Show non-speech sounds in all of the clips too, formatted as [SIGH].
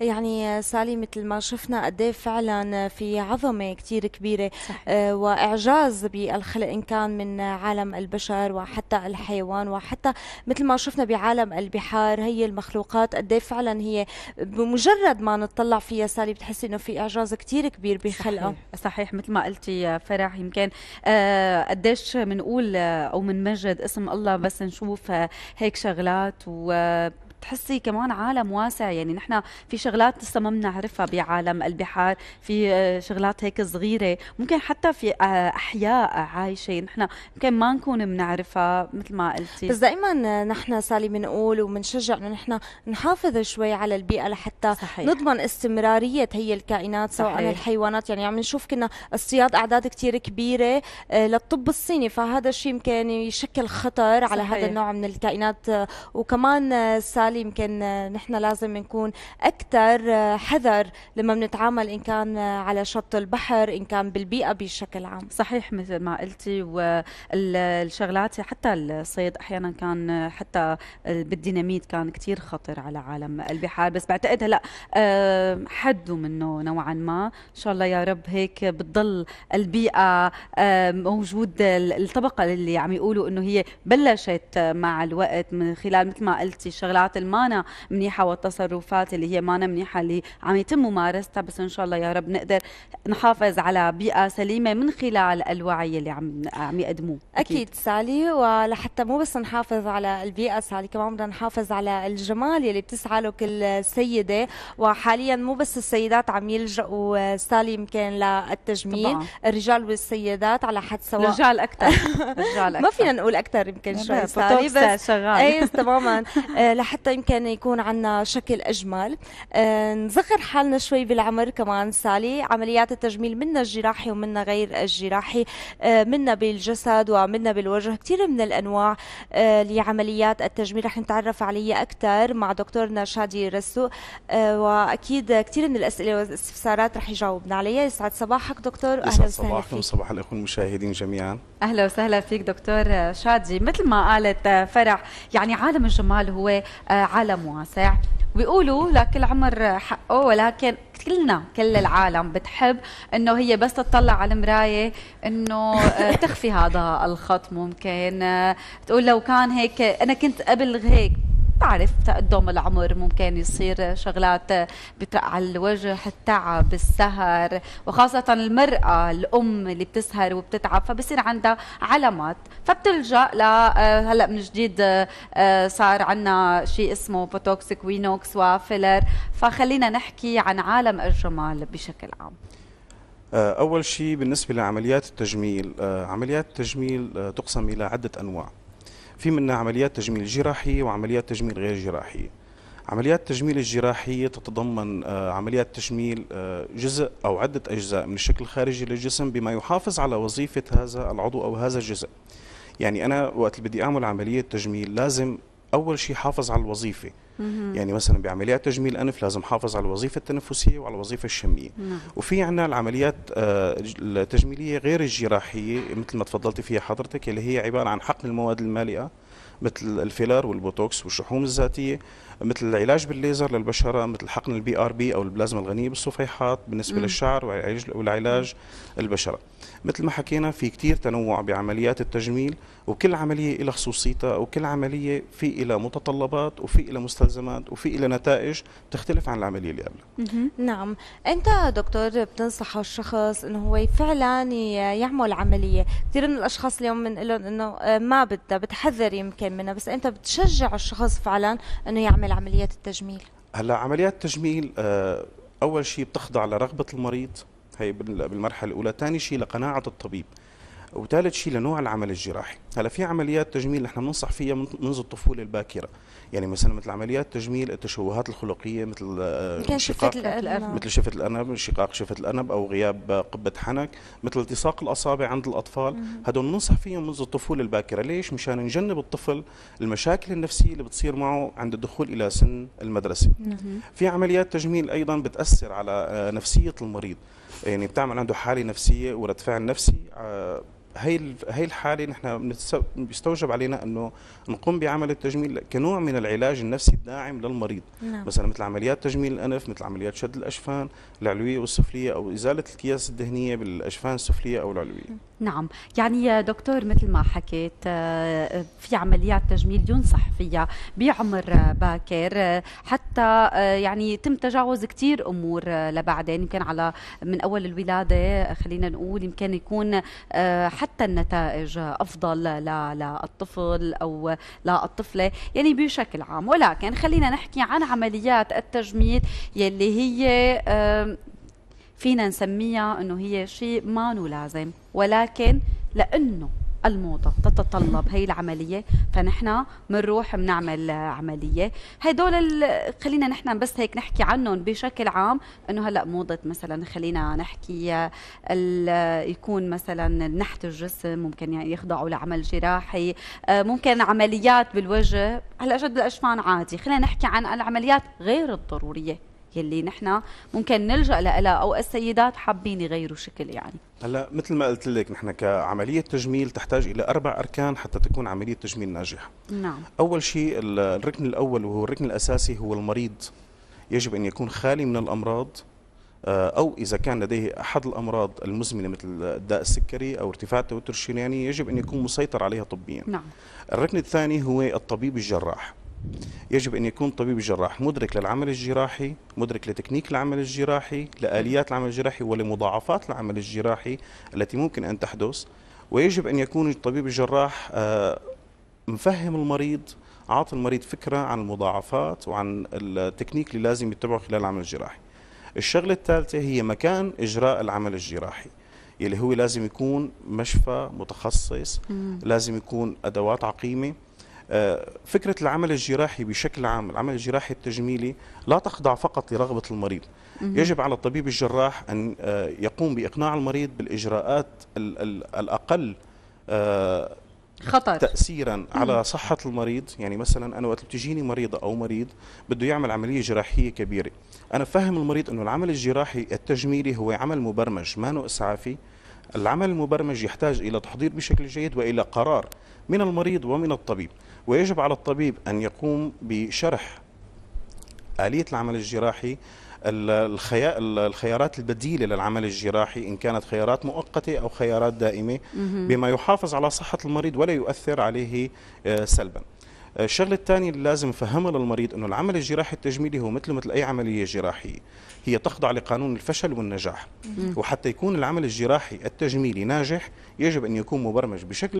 يعني سالي مثل ما شفنا قد إيه فعلا في عظمه كثير كبيره صح. آه، واعجاز بالخلق ان كان من عالم البشر وحتى الحيوان وحتى مثل ما شفنا بعالم البحار هي المخلوقات قد إيه فعلا هي بمجرد ما نطلع فيها سالي بتحسي انه في اعجاز كثير كبير بخلقها صحيح. صحيح مثل ما قلتي فرح يمكن آه، قديش بنقول آه، او بنمجد اسم الله بس نشوف هيك شغلات و تحسي كمان عالم واسع يعني نحن في شغلات لسه ما بنعرفها بعالم البحار في آه، شغلات هيك صغيره ممكن حتى في آه، احياء عايشه نحن يمكن ما نكون بنعرفها مثل ما قلتي بس دائما آه، نحن سالي بنقول وبنشجع انه نحن نحافظ شوي على البيئه لحتى صحيح. نضمن استمراريه هي الكائنات سواء صحيح. الحيوانات يعني عم نشوف كنا اصطياد اعداد كثير كبيره للطب الصيني فهذا الشيء يمكن يشكل خطر صحيح. على هذا النوع من الكائنات وكمان سالي وبالتالي يمكن نحن لازم نكون اكثر حذر لما بنتعامل ان كان على شط البحر ان كان بالبيئه بشكل عام صحيح مثل ما قلتي والشغلات حتى الصيد احيانا كان حتى بالديناميت كان كثير خطر على عالم البحار بس بعتقد هلا آه، حدوا منه نوعا ما ان شاء الله يا رب هيك بتضل البيئه آه، موجود الطبقه اللي عم يقولوا انه هي بلشت مع الوقت من خلال مثل ما قلتي الشغلات المانا منيحه والتصرفات اللي هي مانا منيحه اللي عم يتم ممارستها بس ان شاء الله يا رب نقدر نحافظ على بيئه سليمه من خلال الوعي اللي عم عم يقدموه أكيد. اكيد سالي ولحتى مو بس نحافظ على البيئه سالي كمان بدنا نحافظ على الجمال يلي بتسعى له كل سيده وحاليا مو بس السيدات عم يلجؤوا سالي يمكن للتجميل طبعا. الرجال والسيدات على حد سواء الرجال اكثر [LAUGHS] الرجال اكثر ما فينا نقول اكثر يمكن شوي سالي بس شغال اي تماما لحتى [LAUGHS] يمكن يكون عندنا شكل اجمل آه، نزخر حالنا شوي بالعمر كمان سالي عمليات التجميل منا الجراحي ومنا غير الجراحي آه، منا بالجسد ومنا بالوجه كثير من الانواع آه، لعمليات التجميل رح نتعرف عليها اكثر مع دكتورنا شادي رسو واكيد كثير من الاسئله والاستفسارات رح يجاوبنا عليها يسعد صباحك دكتور اهلا وسهلا صباحكم صباح الاخوه المشاهدين جميعا اهلا وسهلا فيك دكتور شادي مثل ما قالت آه، فرح يعني عالم الجمال هو آه، عالم واسع بيقولوا لكل عمر حقه ولكن كلنا كل العالم بتحب انه هي بس تطلع على المرايه انه آه، تخفي هذا الخط ممكن تقول لو كان هيك انا كنت قبل هيك بتعرف تقدم العمر ممكن يصير شغلات بترقع الوجه التعب السهر وخاصة المرأة الأم اللي بتسهر وبتتعب فبصير عندها علامات فبتلجأ ل آه، هلا من جديد آه، صار عندنا شيء اسمه بوتوكس كوينوكس وفيلر فخلينا نحكي عن عالم الجمال بشكل عام آه، أول شيء بالنسبة لعمليات التجميل عمليات التجميل تقسم إلى عدة أنواع في منها عمليات تجميل جراحية وعمليات تجميل غير جراحية عمليات التجميل الجراحية تتضمن عمليات تجميل آه، آه، جزء أو عدة أجزاء من الشكل الخارجي للجسم بما يحافظ على وظيفة هذا العضو أو هذا الجزء يعني أنا وقت بدي أعمل عملية تجميل لازم اول شيء حافظ على الوظيفه يعني مثلا بعمليات تجميل انف لازم حافظ على الوظيفه التنفسيه وعلى الوظيفه الشميه نعم. وفي عنا العمليات آه، التجميليه غير الجراحيه مثل ما تفضلتي فيها حضرتك اللي هي عباره عن حقن المواد المالئه مثل الفيلر والبوتوكس والشحوم الذاتيه مثل العلاج بالليزر للبشره مثل حقن البي ار بي او البلازما الغنيه بالصفيحات بالنسبه مم. للشعر والعلاج البشره مثل ما حكينا في كثير تنوع بعمليات التجميل وكل عمليه لها خصوصيتها وكل عمليه في لها متطلبات وفي لها مستلزمات وفي لها نتائج تختلف عن العمليه اللي قبلها نعم انت دكتور بتنصح الشخص انه هو فعلا يعمل عمليه كثير من الاشخاص اليوم بنقول لهم انه آه، ما بدها بتحذري الامكان منها بس انت بتشجع الشخص فعلا انه يعمل عمليات التجميل هلا عمليات التجميل آه، اول شيء بتخضع لرغبه المريض هي بالمرحله الاولى ثاني شيء لقناعه الطبيب وثالث شيء لنوع العمل الجراحي هلا في عمليات تجميل نحن بننصح فيها منذ الطفوله الباكره يعني مثلا مثل عمليات تجميل التشوهات الخلقيه مثل آه، شفه شقاق مثل شفه الارنب انشقاق شفه الارنب او غياب قبه حنك مثل التصاق الاصابع عند الاطفال هدول بننصح فيهم منذ الطفوله الباكره ليش مشان نجنب الطفل المشاكل النفسيه اللي بتصير معه عند الدخول الى سن المدرسه في عمليات تجميل ايضا بتاثر على آه، نفسيه المريض يعني بتعمل عنده حاله نفسيه ورد فعل نفسي آه، هي هي الحاله نحن بيستوجب علينا انه نقوم بعمل التجميل كنوع من العلاج النفسي الداعم للمريض نعم. مثلا مثل عمليات تجميل الانف مثل عمليات شد الاشفان العلويه والسفليه او ازاله الكياس الدهنيه بالاشفان السفليه او العلويه نعم يعني يا دكتور مثل ما حكيت آه، في عمليات تجميل ينصح فيها بعمر باكر آه، حتى آه، يعني يتم تجاوز كثير امور لبعدين يمكن على من اول الولاده خلينا نقول يمكن يكون حتى حتى النتائج افضل للطفل او للطفله يعني بشكل عام ولكن خلينا نحكي عن عمليات التجميل يلي هي فينا نسميها انه هي شيء ما لازم ولكن لانه الموضة تتطلب هي العملية فنحن بنروح بنعمل عملية هدول خلينا نحن بس هيك نحكي عنهم بشكل عام انه هلا موضة مثلا خلينا نحكي يكون مثلا نحت الجسم ممكن يعني يخضعوا لعمل جراحي آه، ممكن عمليات بالوجه هلا شد الاشفان عادي خلينا نحكي عن العمليات غير الضرورية يلي نحن ممكن نلجا لها او السيدات حابين يغيروا شكل يعني هلا مثل ما قلت لك نحن كعمليه تجميل تحتاج الى اربع اركان حتى تكون عمليه تجميل ناجحه نعم اول شيء الركن الاول وهو الركن الاساسي هو المريض يجب ان يكون خالي من الامراض آه، أو إذا كان لديه أحد الأمراض المزمنة مثل الداء السكري أو ارتفاع التوتر الشرياني يجب أن يكون مسيطر عليها طبيا نعم. الركن الثاني هو الطبيب الجراح يجب أن يكون الطبيب الجراح مدرك للعمل الجراحي مدرك لتكنيك العمل الجراحي لآليات العمل الجراحي ولمضاعفات العمل الجراحي التي ممكن أن تحدث ويجب أن يكون الطبيب الجراح آه، مفهم المريض عاطي المريض فكرة عن المضاعفات وعن التكنيك اللي لازم يتبعه خلال العمل الجراحي الشغلة الثالثة هي مكان إجراء العمل الجراحي يلي هو لازم يكون مشفى متخصص مم. لازم يكون أدوات عقيمة فكرة العمل الجراحي بشكل عام العمل الجراحي التجميلي لا تخضع فقط لرغبة المريض يجب على الطبيب الجراح أن آه، يقوم بإقناع المريض بالإجراءات الأقل آه، خطر تاثيرا على صحه المريض يعني مثلا انا وقت بتجيني مريضه او مريض بده يعمل عمليه جراحيه كبيره انا فهم المريض انه العمل الجراحي التجميلي هو عمل مبرمج ما اسعافي العمل المبرمج يحتاج إلى تحضير بشكل جيد وإلى قرار من المريض ومن الطبيب ويجب على الطبيب أن يقوم بشرح آلية العمل الجراحي الخيارات البديلة للعمل الجراحي إن كانت خيارات مؤقتة أو خيارات دائمة بما يحافظ على صحة المريض ولا يؤثر عليه آه، سلباً الشغله الثانيه اللي لازم نفهمها للمريض انه العمل الجراحي التجميلي هو مثله مثل اي عمليه جراحيه هي تخضع لقانون الفشل والنجاح وحتى يكون العمل الجراحي التجميلي ناجح يجب ان يكون مبرمج بشكل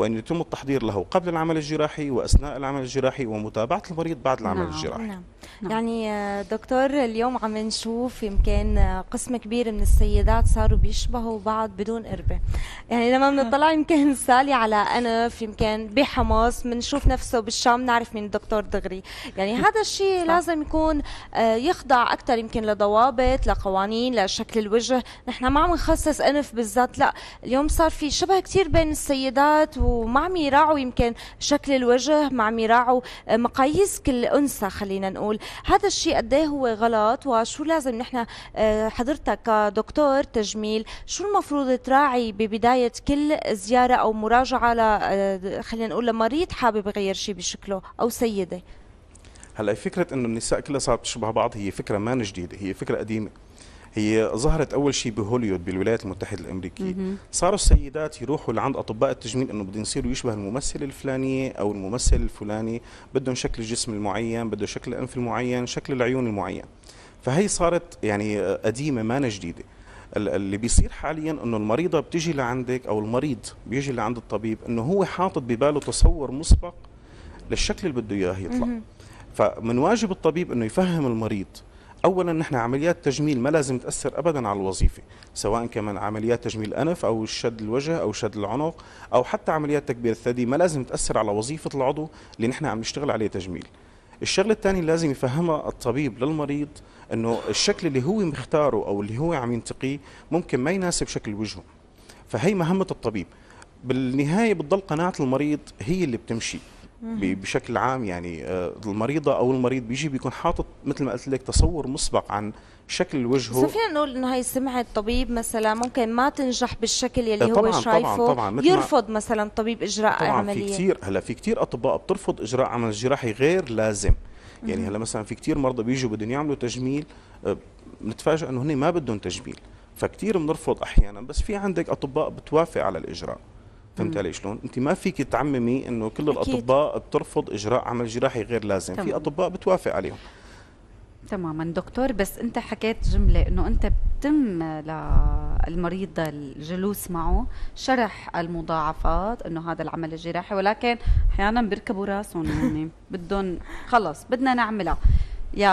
وأن يتم التحضير له قبل العمل الجراحي وأثناء العمل الجراحي ومتابعة المريض بعد العمل نعم الجراحي نعم. نعم. يعني آه، دكتور اليوم عم نشوف يمكن آه، قسم كبير من السيدات صاروا بيشبهوا بعض بدون قربة يعني لما نعم. بنطلع يمكن سالي على أنف يمكن بحماس بنشوف نفسه بالشام نعرف مين الدكتور دغري يعني هذا الشيء لازم يكون آه، يخضع أكثر يمكن لضوابط لقوانين لشكل الوجه نحن ما عم نخصص أنف بالذات لا اليوم صار في شبه كثير بين السيدات و وما عم يراعوا يمكن شكل الوجه ما عم يراعوا آه، مقاييس كل انثى خلينا نقول هذا الشيء قد إيه هو غلط وشو لازم نحن آه، حضرتك كدكتور تجميل شو المفروض تراعي ببدايه كل زياره او مراجعه ل آه، خلينا نقول لمريض حابب يغير شيء بشكله او سيده هلا فكره انه النساء كلها صارت تشبه بعض هي فكره ما جديده هي فكره قديمه هي ظهرت اول شيء بهوليود بالولايات المتحده الامريكيه صاروا السيدات يروحوا لعند اطباء التجميل انه بدهم يصيروا يشبه الممثل الفلانيه او الممثل الفلاني بدهم شكل الجسم المعين بده شكل الانف المعين شكل العيون المعين فهي صارت يعني قديمه ما جديده اللي بيصير حاليا انه المريضه بتجي لعندك او المريض بيجي لعند الطبيب انه هو حاطط بباله تصور مسبق للشكل اللي بده اياه يطلع فمن واجب الطبيب انه يفهم المريض اولا نحن عمليات تجميل ما لازم تاثر ابدا على الوظيفه سواء كمان عمليات تجميل انف او شد الوجه او شد العنق او حتى عمليات تكبير الثدي ما لازم تاثر على وظيفه العضو اللي نحن عم نشتغل عليه تجميل الشغله الثانيه لازم يفهمها الطبيب للمريض انه الشكل اللي هو مختاره او اللي هو عم ينتقيه ممكن ما يناسب شكل وجهه فهي مهمه الطبيب بالنهايه بتضل قناعه المريض هي اللي بتمشي بشكل عام يعني آه، المريضه او المريض بيجي بيكون حاطط مثل ما قلت لك تصور مسبق عن شكل وجهه بس فينا نقول انه هي سمعه طبيب مثلا ممكن ما تنجح بالشكل يلي آه، طبعاً هو شايفه طبعاً طبعاً مثل يرفض مثلا طبيب اجراء طبعاً عمليه في كثير هلا في كثير اطباء بترفض اجراء عمل جراحي غير لازم يعني هلا مثلا في كثير مرضى بيجوا بدهم يعملوا تجميل آه، بنتفاجئ انه هن ما بدهم تجميل فكتير بنرفض احيانا بس في عندك اطباء بتوافق على الاجراء فهمت علي شلون؟ انت ما فيك تعممي انه كل أكيد. الاطباء بترفض اجراء عمل جراحي غير لازم، تمام. في اطباء بتوافق عليهم. تماما دكتور بس انت حكيت جمله انه انت بتم للمريض الجلوس معه شرح المضاعفات انه هذا العمل الجراحي ولكن احيانا بيركبوا راسهم يعني [LAUGHS] بدهم خلص بدنا نعملها يا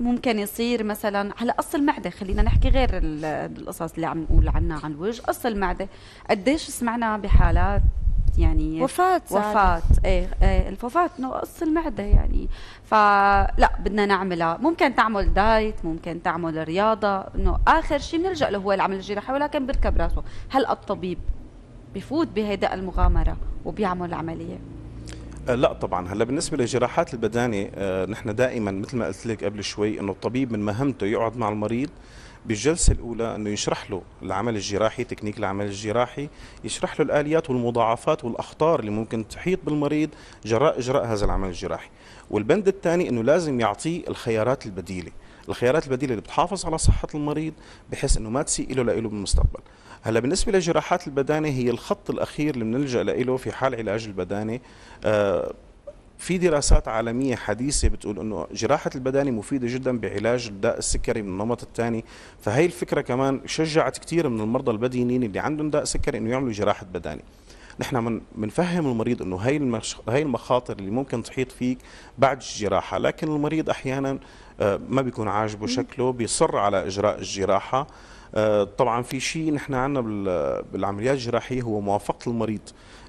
ممكن يصير مثلا على قص المعده خلينا نحكي غير القصص اللي عم نقول عنها عن الوجه قص المعده قديش سمعنا بحالات يعني وفاة وفاة ايه, ايه الوفاة قص المعدة يعني فلا بدنا نعملها ممكن تعمل دايت ممكن تعمل رياضة انه اخر شيء بنلجأ له هو العمل الجراحي ولكن بركب راسه هل الطبيب بفوت بهيدا المغامرة وبيعمل العملية آه، لا طبعا هلا بالنسبه للجراحات البدانه آه، نحن دائما مثل ما قلت لك قبل شوي انه الطبيب من مهمته يقعد مع المريض بالجلسة الأولى أنه يشرح له العمل الجراحي تكنيك العمل الجراحي يشرح له الآليات والمضاعفات والأخطار اللي ممكن تحيط بالمريض جراء إجراء هذا العمل الجراحي والبند الثاني أنه لازم يعطيه الخيارات البديلة الخيارات البديله اللي بتحافظ على صحه المريض بحيث انه ما تسيء له لإله بالمستقبل هلا بالنسبه لجراحات البدانه هي الخط الاخير اللي بنلجا له في حال علاج البدانه آه في دراسات عالمية حديثة بتقول أنه جراحة البدانة مفيدة جدا بعلاج الداء السكري من النمط الثاني فهي الفكرة كمان شجعت كثير من المرضى البدينين اللي عندهم داء سكري أنه يعملوا جراحة بدانة نحن بنفهم المريض انه هي المش... هي المخاطر اللي ممكن تحيط فيك بعد الجراحه لكن المريض احيانا آه، ما بيكون عاجبه شكله بيصر على اجراء الجراحه آه، طبعا في شيء نحن عندنا بالعمليات الجراحيه هو موافقه المريض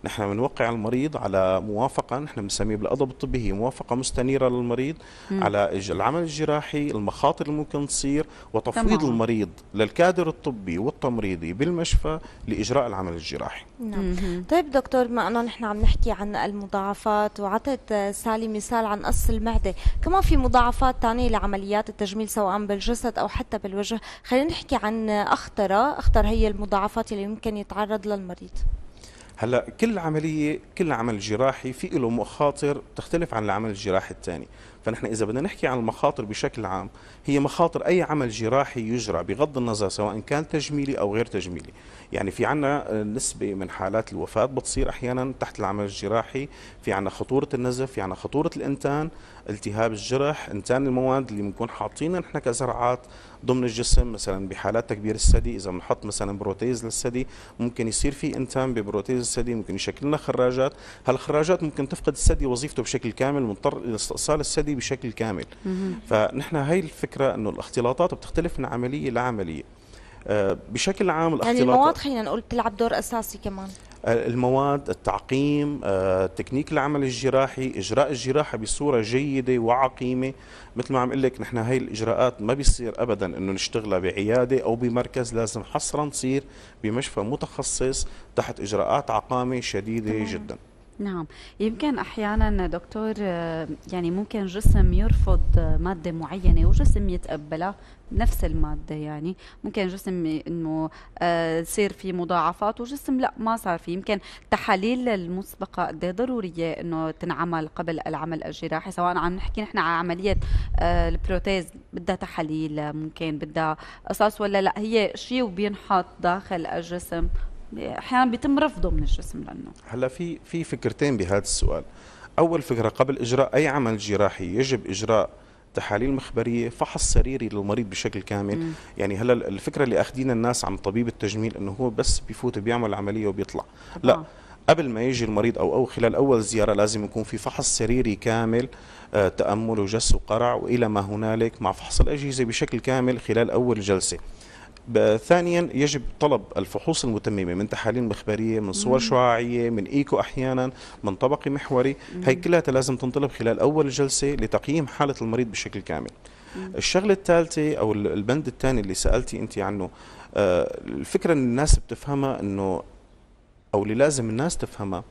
نحن بنوقع المريض على موافقه نحن بنسميه بالادب الطبي هي موافقه مستنيره للمريض م. على العمل الجراحي المخاطر اللي ممكن تصير وتفويض تمام. المريض للكادر الطبي والتمريضي بالمشفى لاجراء العمل الجراحي نعم طيب دكتور ما انه نحن عم نحكي عن المضاعفات وعطت سالي مثال عن قص المعده كمان في مضاعفات ثانيه لعمليات التجميل سواء بالجسد او حتى بالوجه خلينا نحكي عن اخطر اخطر هي المضاعفات اللي ممكن يتعرض للمريض هلا كل عمليه كل عمل جراحي في له مخاطر تختلف عن العمل الجراحي الثاني فنحن اذا بدنا نحكي عن المخاطر بشكل عام هي مخاطر اي عمل جراحي يجرى بغض النظر سواء كان تجميلي او غير تجميلي يعني في عنا نسبه من حالات الوفاه بتصير احيانا تحت العمل الجراحي في عنا خطوره النزف في عنا خطوره الانتان التهاب الجرح انتان المواد اللي بنكون حاطينها نحن كزرعات ضمن الجسم مثلا بحالات تكبير الثدي اذا بنحط مثلا بروتيز للثدي ممكن يصير في انتان ببروتيز الثدي ممكن يشكل لنا خراجات هالخراجات ممكن تفقد الثدي وظيفته بشكل كامل مضطر الى استئصال الثدي بشكل كامل فنحن هي الفكره انه الاختلاطات بتختلف من عمليه لعمليه آه، بشكل عام يعني الاختلاط يعني المواد خلينا نقول بتلعب دور اساسي كمان آه، المواد التعقيم آه، تكنيك العمل الجراحي اجراء الجراحه بصوره جيده وعقيمه مثل ما عم لك نحن هاي الاجراءات ما بيصير ابدا انه نشتغلها بعياده او بمركز لازم حصرا تصير بمشفى متخصص تحت اجراءات عقامه شديده جدا نعم يمكن احيانا دكتور آه، يعني ممكن جسم يرفض آه، ماده معينه وجسم يتقبلها نفس الماده يعني ممكن جسم انه آه، يصير في مضاعفات وجسم لا ما صار في يمكن التحاليل المسبقه قد ايه ضروريه انه تنعمل قبل العمل الجراحي سواء عم نحكي نحن عن عمليه البروتيز بدها تحاليل ممكن بدها قصص ولا لا هي شيء وبينحط داخل الجسم احيانا بيتم رفضه من الجسم لانه هلا في في فكرتين بهذا السؤال اول فكره قبل اجراء اي عمل جراحي يجب اجراء تحاليل مخبريه فحص سريري للمريض بشكل كامل مم. يعني هلا الفكره اللي اخذين الناس عن طبيب التجميل انه هو بس بيفوت بيعمل عمليه وبيطلع آه. لا قبل ما يجي المريض او او خلال اول زياره لازم يكون في فحص سريري كامل آه، تامل وجس وقرع والى ما هنالك مع فحص الاجهزه بشكل كامل خلال اول جلسه ثانيا يجب طلب الفحوص المتممة من تحاليل مخبرية من صور شعاعية من إيكو أحيانا من طبقي محوري هي كلها لازم تنطلب خلال أول جلسة لتقييم حالة المريض بشكل كامل الشغلة الثالثة أو البند الثاني اللي سألتي أنت عنه آه، الفكرة الناس بتفهمها أنه أو اللي لازم الناس تفهمها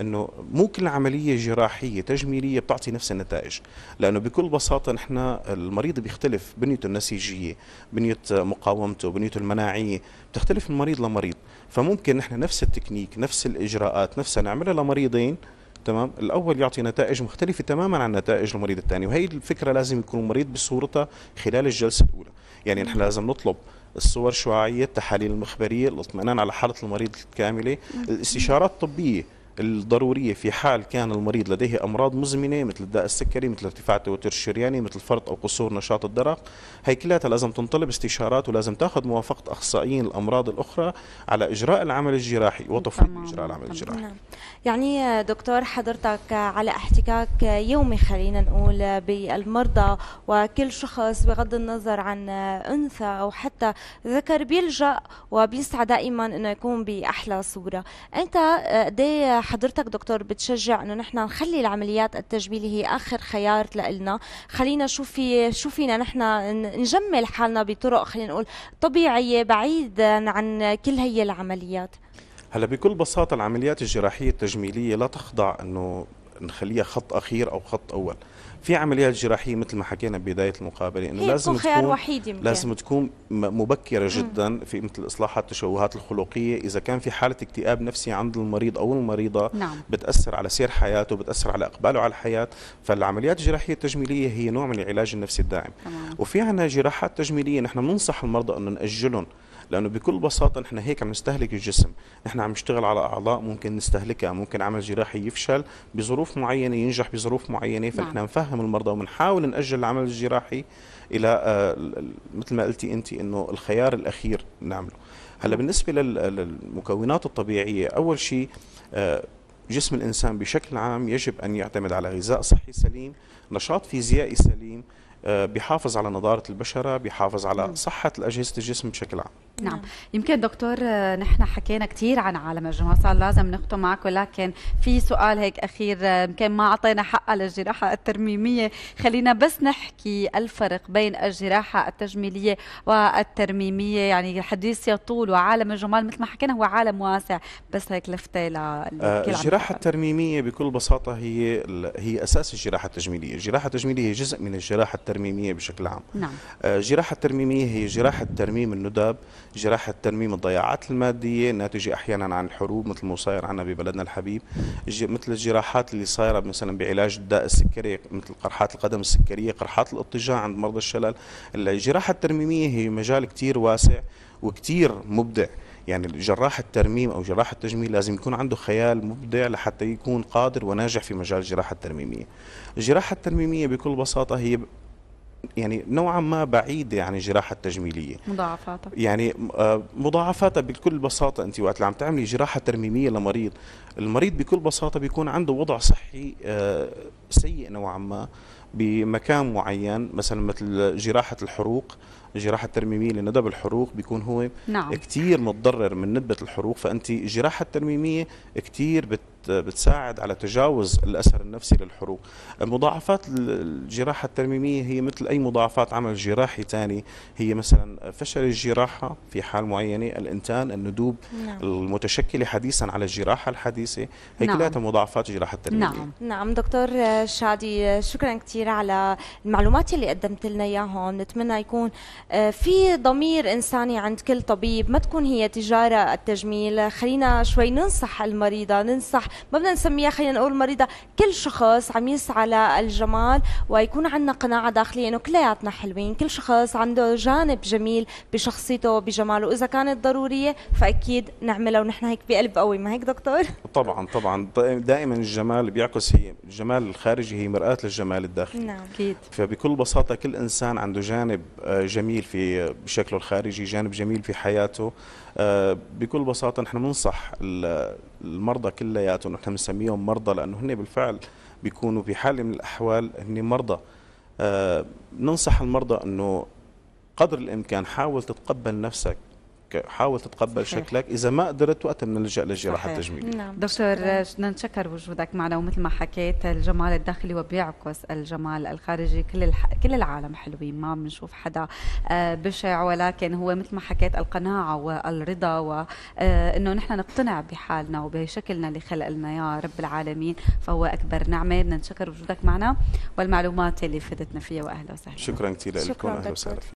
انه مو كل عمليه جراحيه تجميليه بتعطي نفس النتائج لانه بكل بساطه نحن المريض بيختلف بنيته النسيجيه بنيه مقاومته بنيته المناعيه بتختلف من مريض لمريض فممكن نحن نفس التكنيك نفس الاجراءات نفسها نعملها لمريضين تمام الاول يعطي نتائج مختلفه تماما عن نتائج المريض الثاني وهي الفكره لازم يكون المريض بصورتها خلال الجلسه الاولى يعني نحن لازم نطلب الصور الشعاعيه التحاليل المخبريه الاطمئنان على حاله المريض الكامله نعم. الاستشارات الطبيه الضرورية في حال كان المريض لديه أمراض مزمنة مثل الداء السكري مثل ارتفاع التوتر الشرياني مثل فرط أو قصور نشاط الدرق هي كلها لازم تنطلب استشارات ولازم تأخذ موافقة أخصائيين الأمراض الأخرى على إجراء العمل الجراحي وتفويض إجراء العمل الجراحي نعم. يعني دكتور حضرتك على احتكاك يومي خلينا نقول بالمرضى وكل شخص بغض النظر عن أنثى أو حتى ذكر بيلجأ وبيسعى دائما أنه يكون بأحلى صورة أنت قد إيه حضرتك دكتور بتشجع انه نحن نخلي العمليات التجميليه هي اخر خيار لنا خلينا شو في شو فينا نحن نجمل حالنا بطرق خلينا نقول طبيعيه بعيدا عن كل هي العمليات هلا بكل بساطه العمليات الجراحيه التجميليه لا تخضع انه نخليها خط اخير او خط اول في عمليات جراحيه مثل ما حكينا ببدايه المقابله انه لازم تكون خيار وحيد يمكن. لازم تكون مبكره جدا في مثل اصلاح التشوهات الخلقيه اذا كان في حاله اكتئاب نفسي عند المريض او المريضه نعم. بتاثر على سير حياته بتاثر على اقباله على الحياه فالعمليات الجراحيه التجميليه هي نوع من العلاج النفسي الداعم تمام. وفي عندنا جراحات تجميليه نحن بننصح المرضى انه ناجلهم لانه بكل بساطه نحن هيك عم نستهلك الجسم نحن عم نشتغل على اعضاء ممكن نستهلكها ممكن عمل جراحي يفشل بظروف معينه ينجح بظروف معينه نعم. فنحن نعم. نفهم المرضى وبنحاول ناجل العمل الجراحي الى آه، مثل ما قلتي انت انه الخيار الاخير نعمله هلا نعم. بالنسبه للمكونات الطبيعيه اول شيء آه، جسم الانسان بشكل عام يجب ان يعتمد على غذاء صحي سليم نشاط فيزيائي سليم آه، بيحافظ على نضاره البشره بيحافظ على نعم. صحه اجهزه الجسم بشكل عام نعم. نعم يمكن دكتور نحن حكينا كثير عن عالم صار لازم نختم معكم لكن في سؤال هيك أخير يمكن ما أعطينا حقها للجراحة الترميمية خلينا بس نحكي الفرق بين الجراحة التجميلية والترميمية يعني الحديث يطول وعالم الجمال مثل ما حكينا هو عالم واسع بس هيك لفتة آه، الجراحة الترميمية بكل بساطة هي هي أساس الجراحة التجميلية الجراحة التجميلية هي جزء من الجراحة الترميمية بشكل عام نعم آه، الجراحة الترميمية هي جراحة ترميم الندب جراحة ترميم الضياعات المادية الناتجة أحيانا عن الحروب مثل ما صاير عنا ببلدنا الحبيب مثل الجراحات اللي صايرة مثلا بعلاج الداء السكري مثل قرحات القدم السكرية قرحات الاضطجاع عند مرضى الشلل الجراحة الترميمية هي مجال كتير واسع وكتير مبدع يعني جراح الترميم او جراح التجميل لازم يكون عنده خيال مبدع لحتى يكون قادر وناجح في مجال الجراحه الترميميه. الجراحه الترميميه بكل بساطه هي يعني نوعا ما بعيدة عن الجراحة التجميلية مضاعفاتها يعني آه، مضاعفاتها بكل بساطة أنت وقت اللي عم تعملي جراحة ترميمية لمريض المريض بكل بساطة بيكون عنده وضع صحي آه، سيء نوعا ما بمكان معين مثلا مثل جراحة الحروق الجراحة الترميمية لندب الحروق بيكون هو نعم. كتير متضرر من ندبة الحروق فأنت الجراحة الترميمية كتير بت بتساعد على تجاوز الاثر النفسي للحروق مضاعفات الجراحه الترميميه هي مثل اي مضاعفات عمل جراحي ثاني هي مثلا فشل الجراحه في حال معينه الانتان الندوب نعم. المتشكله حديثا على الجراحه الحديثه هي نعم. كلها مضاعفات الجراحه الترميميه نعم نعم دكتور شادي شكرا كثير على المعلومات اللي قدمت لنا اياهم نتمنى يكون آه، في ضمير انساني عند كل طبيب ما تكون هي تجاره التجميل خلينا شوي ننصح المريضه ننصح ما بدنا نسميها خلينا نقول مريضه كل شخص عم يسعى للجمال ويكون عندنا قناعه داخليه انه كلياتنا حلوين كل شخص عنده جانب جميل بشخصيته بجماله اذا كانت ضروريه فاكيد نعملها ونحن هيك بقلب قوي ما هيك دكتور طبعا طبعا دائما الجمال بيعكس هي الجمال الخارجي هي مرآة للجمال الداخلي نعم اكيد فبكل بساطه كل انسان عنده جانب آه، جميل في آه، شكله الخارجي جانب جميل في حياته آه، بكل بساطه نحن ننصح المرضى كلياتهم نحن بنسميهم مرضى لانه هن بالفعل بيكونوا في حاله من الاحوال هن مرضى آه، ننصح المرضى انه قدر الامكان حاول تتقبل نفسك حاول تتقبل صحيح. شكلك اذا ما قدرت وقتها بنلجا للجراحه التجميليه نعم. نعم. دكتور بدنا نتشكر وجودك معنا ومثل ما حكيت الجمال الداخلي وبيعكس الجمال الخارجي كل الح... كل العالم حلوين ما بنشوف حدا آه، بشع ولكن هو مثل ما حكيت القناعه والرضا وانه آه، نحن نقتنع بحالنا وبشكلنا اللي خلق لنا يا رب العالمين فهو اكبر نعمه بدنا نتشكر وجودك معنا والمعلومات اللي فدتنا فيها واهلا وسهلا شكرا كثير لكم اهلا وسهلا